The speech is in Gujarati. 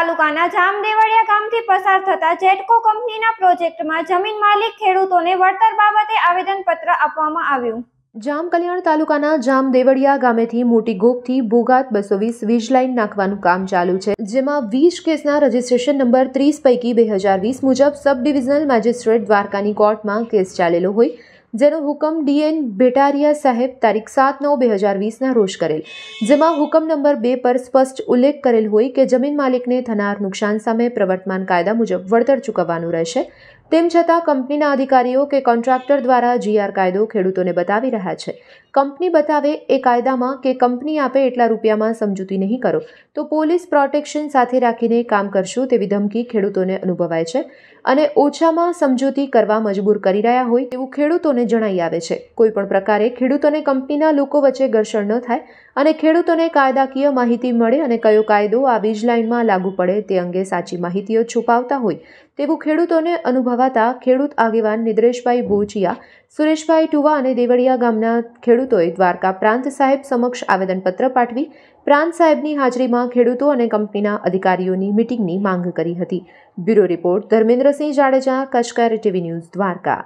તાલુકાના જામદેવળિયા ગામથી પસાર થતા જેટકો કંપનીના પ્રોજેક્ટમાં જમીન માલિક ખેડૂતોને વળતર બાબતે આવેદનપત્ર આપવામાં આવ્યું જામ કલ્યાણ તાલુકાના જામ દેવળિયા ગામેથી મોટી ગોપથી ભોગાત બસો વીસ વીજ લાઇન નાખવાનું કામ ચાલુ છે જેમાં વીસ કેસના રજીસ્ટ્રેશન નંબર ત્રીસ પૈકી બે હજાર વીસ મુજબ સબ ડિવિઝનલ મેજિસ્ટ્રેટ દ્વારકાની કોર્ટમાં કેસ ચાલેલો હોય જેનો હુકમ ડીએન ભેટારિયા સાહેબ તારીખ સાત નવ બે હજાર વીસના રોષ કરેલ જેમાં હુકમ નંબર બે પર સ્પષ્ટ ઉલ્લેખ કરેલ હોય કે જમીન માલિકને થનાર નુકસાન સામે પ્રવર્તમાન કાયદા મુજબ વળતર ચૂકવવાનું રહેશે તેમ છતાં કંપનીના અધિકારીઓ કે કોન્ટ્રાક્ટર દ્વારા જીઆર કાયદો ખેડૂતોને બતાવી રહ્યા છે કંપની બતાવે એ કાયદામાં કે કંપની આપે એટલા રૂપિયામાં સમજૂતી નહીં કરો તો પોલીસ પ્રોટેક્શન સાથે રાખીને કામ કરશું તેવી ધમકી ખેડૂતોને અનુભવાય છે અને ઓછામાં સમજૂતી કરવા મજબૂર કરી રહ્યા હોય તેવું ખેડૂતોને જણાઈ આવે છે કોઈપણ પ્રકારે ખેડૂતોને કંપનીના લોકો વચ્ચે ઘર્ષણ ન થાય અને ખેડૂતોને કાયદાકીય માહિતી મળે અને કયો કાયદો આ વીજ લાઇનમાં લાગુ પડે તે અંગે સાચી માહિતીઓ છુપાવતા હોય તેવું ખેડૂતોને અનુભવાતા ખેડૂત આગેવાન નિદ્રેશભાઈ બોચિયા સુરેશભાઈ ટુવા અને દેવળિયા ગામના ખેડૂતોએ દ્વારકા પ્રાંત સાહેબ સમક્ષ આવેદનપત્ર પાઠવી પ્રાંત સાહેબની હાજરીમાં ખેડૂતો અને કંપનીના અધિકારીઓની મિટિંગની માંગ કરી હતી બ્યુરો રિપોર્ટ ધર્મેન્દ્રસિંહ જાડેજા કચકાર ટીવી ન્યૂઝ દ્વારકા